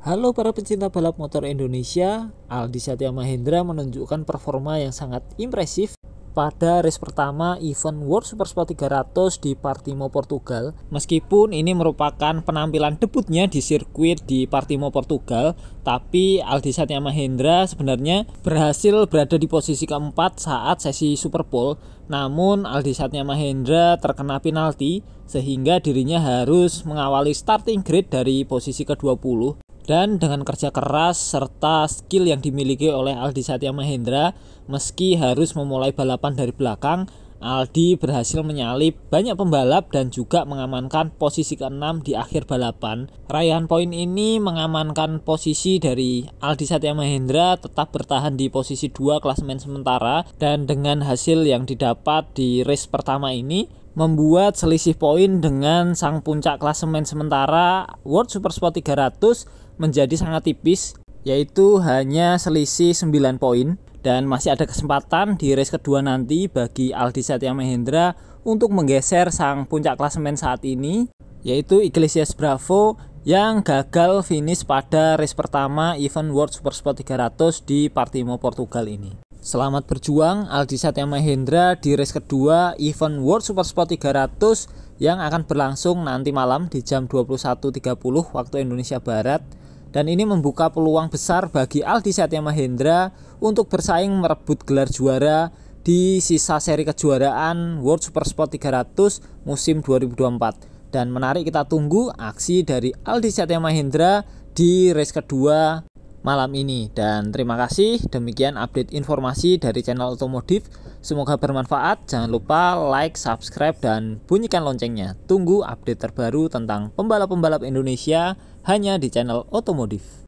Halo para pencinta balap motor Indonesia, Aldi Satya Mahendra menunjukkan performa yang sangat impresif pada race pertama event World Supersport 300 di Partimo Portugal. Meskipun ini merupakan penampilan debutnya di sirkuit di Partimo Portugal, tapi Aldi Satya Mahendra sebenarnya berhasil berada di posisi keempat saat sesi Super Bowl. Namun Aldi Satya Mahendra terkena penalti sehingga dirinya harus mengawali starting grid dari posisi ke-20 dan dengan kerja keras serta skill yang dimiliki oleh Aldi Satya Mahendra meski harus memulai balapan dari belakang Aldi berhasil menyalip banyak pembalap dan juga mengamankan posisi ke-6 di akhir balapan. Raihan poin ini mengamankan posisi dari Aldi Satya Mahendra tetap bertahan di posisi 2 klasemen sementara dan dengan hasil yang didapat di race pertama ini membuat selisih poin dengan sang puncak klasemen sementara World Supersport 300 menjadi sangat tipis yaitu hanya selisih 9 poin dan masih ada kesempatan di race kedua nanti bagi Aldi Satya Mahendra untuk menggeser sang puncak klasemen saat ini yaitu Iglesias Bravo yang gagal finish pada race pertama event World Supersport 300 di Partimo Portugal ini. Selamat berjuang Aldi Satya Mahendra di race kedua event World Super Sport 300 yang akan berlangsung nanti malam di jam 21.30 waktu Indonesia Barat dan ini membuka peluang besar bagi Aldi Satya Mahendra untuk bersaing merebut gelar juara di sisa seri kejuaraan World Super Sport 300 musim 2024 dan menarik kita tunggu aksi dari Aldi Satya Mahendra di race kedua malam ini. Dan terima kasih, demikian update informasi dari channel otomotif. Semoga bermanfaat, jangan lupa like, subscribe, dan bunyikan loncengnya. Tunggu update terbaru tentang pembalap-pembalap Indonesia hanya di channel otomotif.